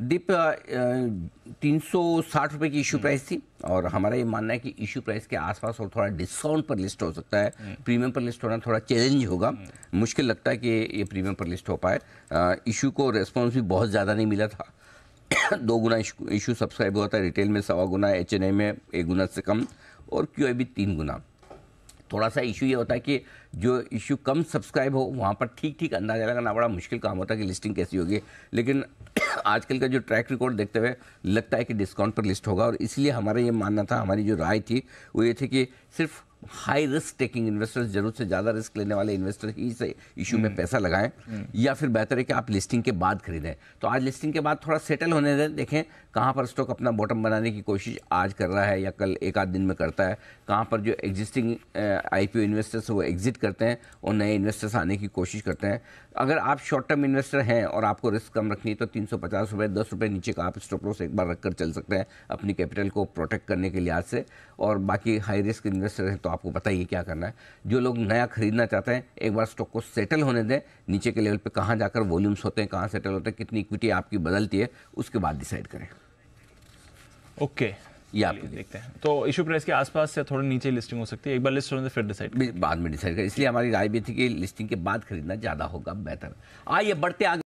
दीप तीन सौ साठ रुपये की इशू प्राइस हम्म। थी और हमारा ये मानना है कि इशू प्राइस के आसपास और थोड़ा डिस्काउंट पर लिस्ट हो सकता है प्रीमियम हम्म। पर लिस्ट होना थोड़ा चैलेंज होगा हम्म। मुश्किल लगता है कि ये प्रीमियम पर लिस्ट हो पाए इशू को रेस्पॉन्स भी बहुत ज़्यादा नहीं मिला था दो गुना इशू सब्सक्राइब हुआ था रिटेल में सवा गुना एच H&M में एक गुना से कम और क्यू भी तीन गुना थोड़ा सा इशू ये होता है कि जो इशू कम सब्सक्राइब हो वहाँ पर ठीक ठीक अंदाजा लगाना बड़ा मुश्किल काम होता है कि लिस्टिंग कैसी होगी लेकिन आजकल का जो ट्रैक रिकॉर्ड देखते हुए लगता है कि डिस्काउंट पर लिस्ट होगा और इसलिए हमारा ये मानना था हमारी जो राय थी वो ये थी कि सिर्फ हाई रिस्क टेकिंग इन्वेस्टर्स जरूरत से ज़्यादा रिस्क लेने वाले इन्वेस्टर ही से इशू में हम्म। पैसा लगाएं हम्म। या फिर बेहतर है कि आप लिस्टिंग के बाद खरीदें तो आज लिस्टिंग के बाद थोड़ा सेटल होने दें देखें कहाँ पर स्टॉक अपना बॉटम बनाने की कोशिश आज कर रहा है या कल एक आध दिन में करता है कहाँ पर जो एग्जिस्टिंग आई पी इन्वेस्टर्स वो एग्जिट करते हैं और नए इन्वेस्टर्स आने की कोशिश करते हैं अगर आप शॉर्ट टर्म इन्वेस्टर हैं और आपको रिस्क कम रखनी है तो तीन सौ पचास रुपये दस रुपये नीचे का आप स्टॉप लॉस एक बार रख कर चल सकते हैं अपनी कैपिटल को प्रोटेक्ट करने के लिहाज से और बाकी हाई रिस्क इन्वेस्टर हैं तो आपको बताइए क्या करना है जो लोग नया खरीदना चाहते हैं एक बार स्टॉक को सेटल होने दें नीचे के लेवल पे कहाँ जाकर वॉल्यूम्स होते हैं कहाँ सेटल होते हैं कितनी इक्विटी आपकी बदलती है उसके बाद डिसाइड करें ओके okay. ये आप देखते हैं तो इशू प्राइस के आसपास से थोड़ी नीचे लिस्टिंग हो सकती है एक बार लिस्ट होने से फिर डिसाइड बाद में डिसाइड कर इसलिए हमारी राय भी थी कि लिस्टिंग के बाद खरीदना ज़्यादा होगा बेहतर आइए बढ़ते आगे